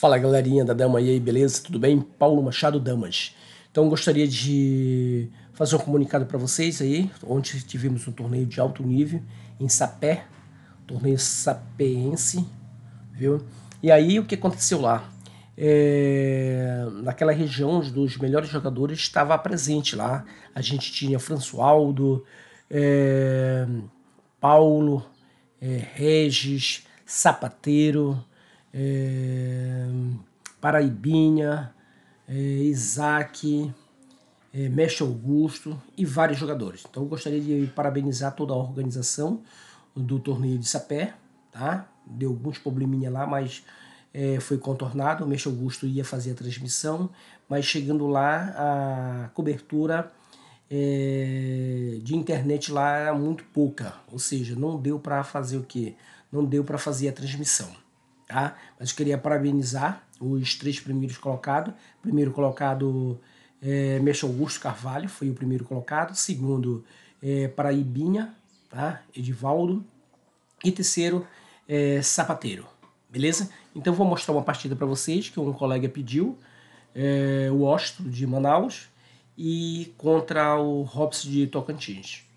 Fala galerinha da Dama e aí, beleza? Tudo bem? Paulo Machado Damas. Então gostaria de fazer um comunicado para vocês aí. Ontem tivemos um torneio de alto nível em Sapé, torneio sapeense, viu? E aí o que aconteceu lá? É, naquela região, os dos melhores jogadores estava presente lá. A gente tinha Françoaldo, é, Paulo, é, Regis, Sapateiro, é, Paraibinha, é, Isaac, é, Mestre Augusto e vários jogadores. Então eu gostaria de parabenizar toda a organização do torneio de Sapé, tá? Deu alguns probleminha lá, mas é, foi contornado. O Mestre Augusto ia fazer a transmissão, mas chegando lá a cobertura é, de internet lá era muito pouca, ou seja, não deu para fazer o que? Não deu para fazer a transmissão. Tá? Mas eu queria parabenizar os três primeiros colocados. Primeiro colocado, é, Augusto Carvalho, foi o primeiro colocado. Segundo, é, Paraibinha, tá? Edivaldo. E terceiro, é, Sapateiro. Beleza? Então vou mostrar uma partida para vocês que um colega pediu. É, o Ostro de Manaus e contra o Robson de Tocantins.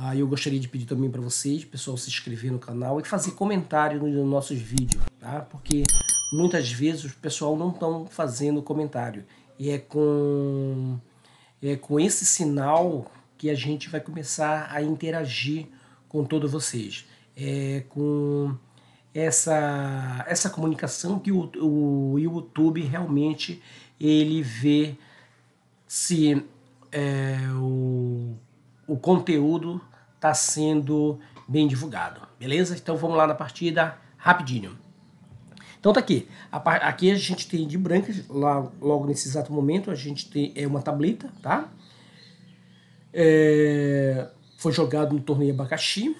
Ah, eu gostaria de pedir também para vocês, pessoal, se inscrever no canal e fazer comentário nos nossos vídeos, tá? Porque muitas vezes o pessoal não estão fazendo comentário. E é com, é com esse sinal que a gente vai começar a interagir com todos vocês. É com essa, essa comunicação que o, o YouTube realmente ele vê se é, o o conteúdo está sendo bem divulgado, beleza? Então vamos lá na partida rapidinho. Então tá aqui. Aqui a gente tem de Brancas, lá, logo nesse exato momento, a gente tem é uma tablita, tá? É, foi jogado no torneio abacaxi.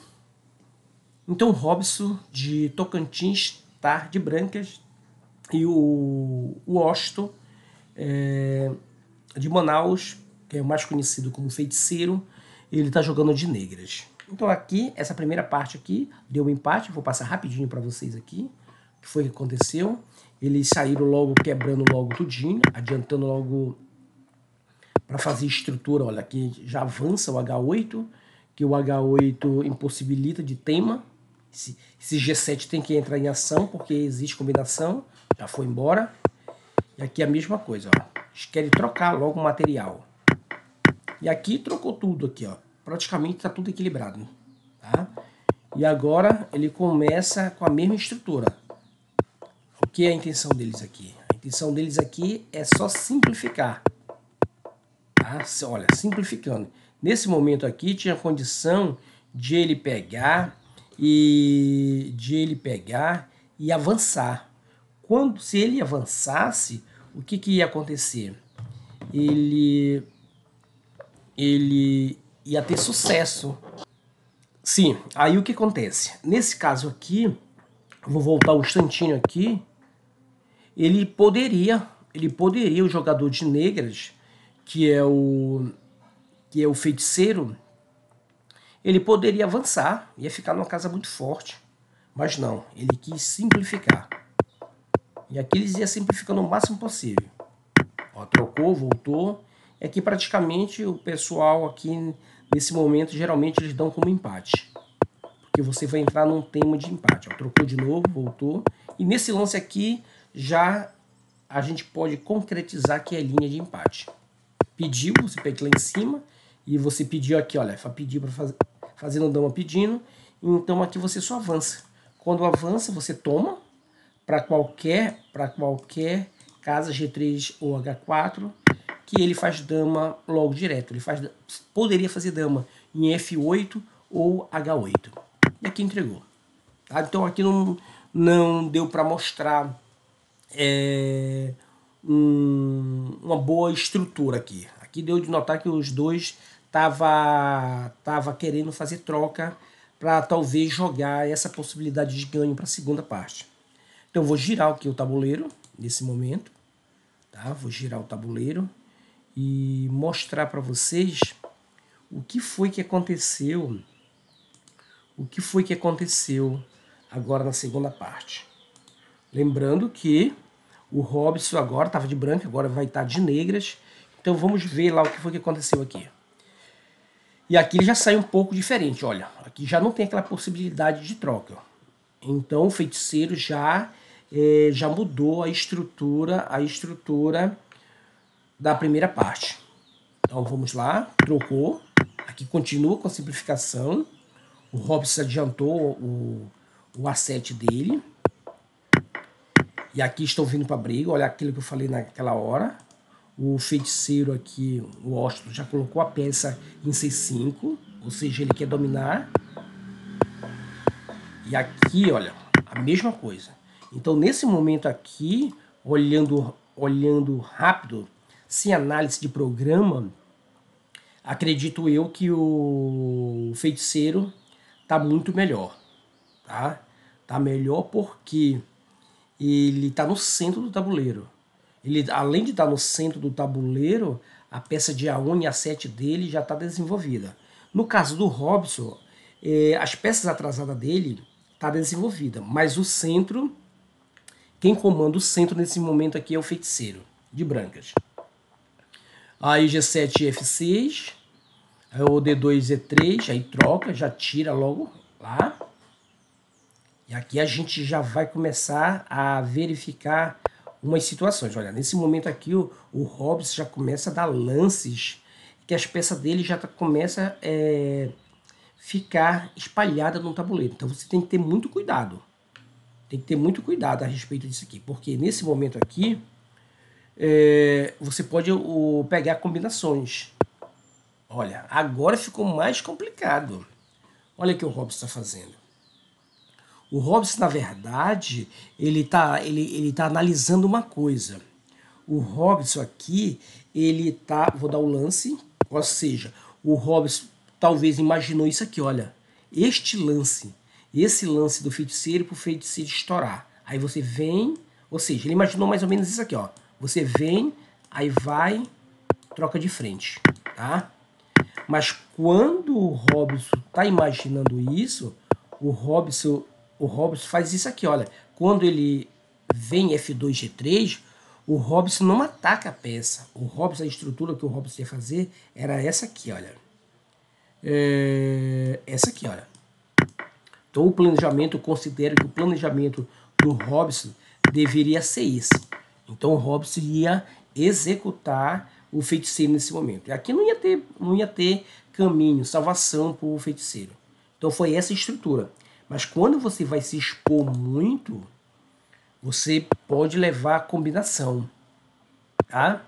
Então o Robson de Tocantins está de brancas e o, o Osto é, de Manaus, que é o mais conhecido como feiticeiro, ele está jogando de negras. Então aqui, essa primeira parte aqui, deu um empate, vou passar rapidinho para vocês aqui, o que foi que aconteceu. Eles saíram logo quebrando logo tudinho, adiantando logo para fazer estrutura. Olha, aqui já avança o H8, que o H8 impossibilita de tema. Esse, esse G7 tem que entrar em ação, porque existe combinação, já foi embora. E aqui é a mesma coisa, ó. Eles querem trocar logo o material. E aqui trocou tudo aqui, ó. Praticamente está tudo equilibrado, tá? E agora ele começa com a mesma estrutura. O que é a intenção deles aqui? A intenção deles aqui é só simplificar. Tá? Olha, simplificando. Nesse momento aqui tinha condição de ele pegar e de ele pegar e avançar. Quando se ele avançasse, o que, que ia acontecer? Ele ele ia ter sucesso. Sim, aí o que acontece? Nesse caso aqui, vou voltar um instantinho aqui, ele poderia, ele poderia, o jogador de negras, que é o que é o feiticeiro, ele poderia avançar, ia ficar numa casa muito forte, mas não, ele quis simplificar. E aqui eles iam simplificando o máximo possível. Ó, trocou, voltou, é que praticamente o pessoal aqui nesse momento geralmente eles dão como empate. Porque você vai entrar num tema de empate. Ó, trocou de novo, voltou. E nesse lance aqui já a gente pode concretizar que é linha de empate. Pediu, você pega lá em cima e você pediu aqui, olha, pediu para fazer, fazendo dama pedindo. Então aqui você só avança. Quando avança, você toma para qualquer para qualquer casa G3 ou H4 que ele faz dama logo direto. Ele faz, poderia fazer dama em F8 ou H8. E aqui entregou. Tá? Então aqui não, não deu para mostrar é, um, uma boa estrutura aqui. Aqui deu de notar que os dois tava, tava querendo fazer troca para talvez jogar essa possibilidade de ganho para a segunda parte. Então vou girar aqui o tabuleiro nesse momento, tá? Vou girar o tabuleiro e mostrar para vocês o que foi que aconteceu, o que foi que aconteceu agora na segunda parte. Lembrando que o Robson agora estava de branco, agora vai estar tá de negras. Então vamos ver lá o que foi que aconteceu aqui. E aqui ele já sai um pouco diferente, olha. Aqui já não tem aquela possibilidade de troca. Então o feiticeiro já é, já mudou a estrutura, a estrutura da primeira parte. Então vamos lá, trocou. Aqui continua com a simplificação. O Robson adiantou o, o a dele. E aqui estou vindo para briga. Olha aquilo que eu falei naquela hora. O feiticeiro aqui, o Washington, já colocou a peça em C5. Ou seja, ele quer dominar. E aqui, olha, a mesma coisa. Então, nesse momento aqui, olhando, olhando rápido sem análise de programa, acredito eu que o feiticeiro tá muito melhor, tá? Tá melhor porque ele tá no centro do tabuleiro. Ele, além de estar tá no centro do tabuleiro, a peça de A1 e A7 dele já está desenvolvida. No caso do Robson, é, as peças atrasadas dele está desenvolvida, mas o centro, quem comanda o centro nesse momento aqui é o feiticeiro de brancas. Aí G7 e F6. Aí o D2 e 3 Aí troca, já tira logo lá. E aqui a gente já vai começar a verificar umas situações. Olha, nesse momento aqui o, o Hobbes já começa a dar lances que as peças dele já tá, começa a é, ficar espalhada no tabuleiro. Então você tem que ter muito cuidado. Tem que ter muito cuidado a respeito disso aqui, porque nesse momento aqui é, você pode o, pegar combinações. Olha, agora ficou mais complicado. Olha o que o Robson está fazendo. O Robson, na verdade, ele está ele, ele tá analisando uma coisa. O Robson aqui, ele tá. Vou dar o lance. Ou seja, o Robson talvez imaginou isso aqui, olha. Este lance, esse lance do feiticeiro para o feiticeiro estourar. Aí você vem, ou seja, ele imaginou mais ou menos isso aqui, ó. Você vem, aí vai, troca de frente, tá? Mas quando o Robson tá imaginando isso, o Robson, o Robson faz isso aqui, olha. Quando ele vem F2, G3, o Robson não ataca a peça. O Robson, a estrutura que o Robson ia fazer era essa aqui, olha. É, essa aqui, olha. Então o planejamento, eu considero que o planejamento do Robson deveria ser esse. Então o Robson ia executar o feiticeiro nesse momento. E aqui não ia ter, não ia ter caminho, salvação para o feiticeiro. Então foi essa estrutura. Mas quando você vai se expor muito, você pode levar a combinação, tá?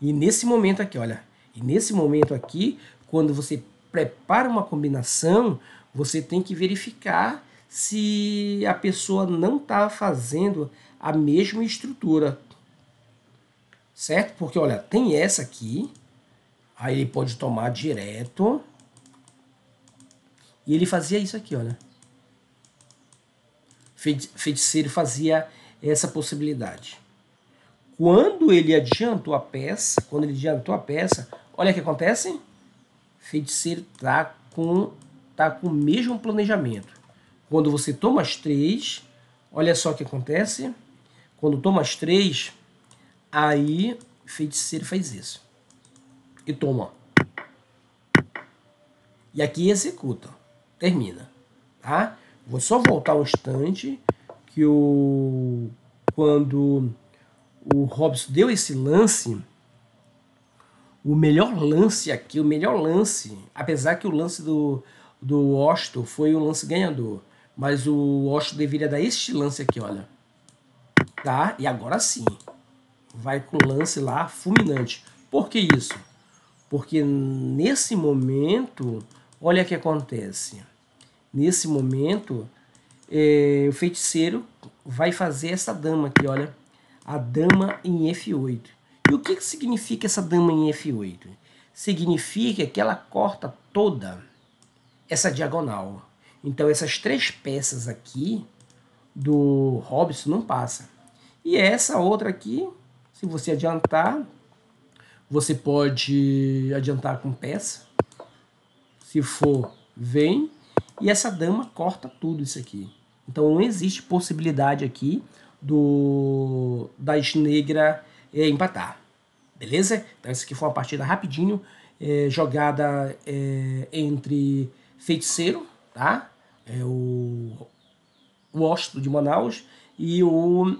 E nesse momento aqui, olha, e nesse momento aqui, quando você prepara uma combinação, você tem que verificar se a pessoa não está fazendo a mesma estrutura certo? Porque, olha, tem essa aqui, aí ele pode tomar direto, e ele fazia isso aqui, olha. Feiticeiro fazia essa possibilidade. Quando ele adiantou a peça, quando ele adiantou a peça, olha o que acontece. Feiticeiro tá com, tá com o mesmo planejamento. Quando você toma as três, olha só o que acontece. Quando toma as três, Aí, feiticeiro faz isso. E toma. E aqui executa. Termina. Tá? Vou só voltar um instante que o quando o Robson deu esse lance, o melhor lance aqui, o melhor lance, apesar que o lance do, do Washington foi o lance ganhador, mas o Washington deveria dar este lance aqui, olha. Tá? E agora sim vai com lance lá fulminante. Por que isso? Porque nesse momento, olha o que acontece. Nesse momento, é, o feiticeiro vai fazer essa dama aqui, olha. A dama em F8. E o que, que significa essa dama em F8? Significa que ela corta toda essa diagonal. Então essas três peças aqui do Hobbes não passa. E essa outra aqui se você adiantar, você pode adiantar com peça. Se for, vem. E essa dama corta tudo isso aqui. Então não existe possibilidade aqui do das negra é, empatar. Beleza? Então essa aqui foi uma partida rapidinho, é, jogada é, entre feiticeiro, tá? É o osto de Manaus e o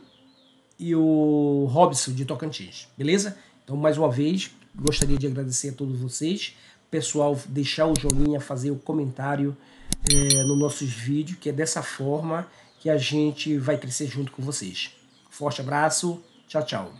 e o Robson de Tocantins, beleza? Então, mais uma vez, gostaria de agradecer a todos vocês. Pessoal, deixar o joinha, fazer o comentário é, nos nossos vídeos, que é dessa forma que a gente vai crescer junto com vocês. Forte abraço, tchau, tchau.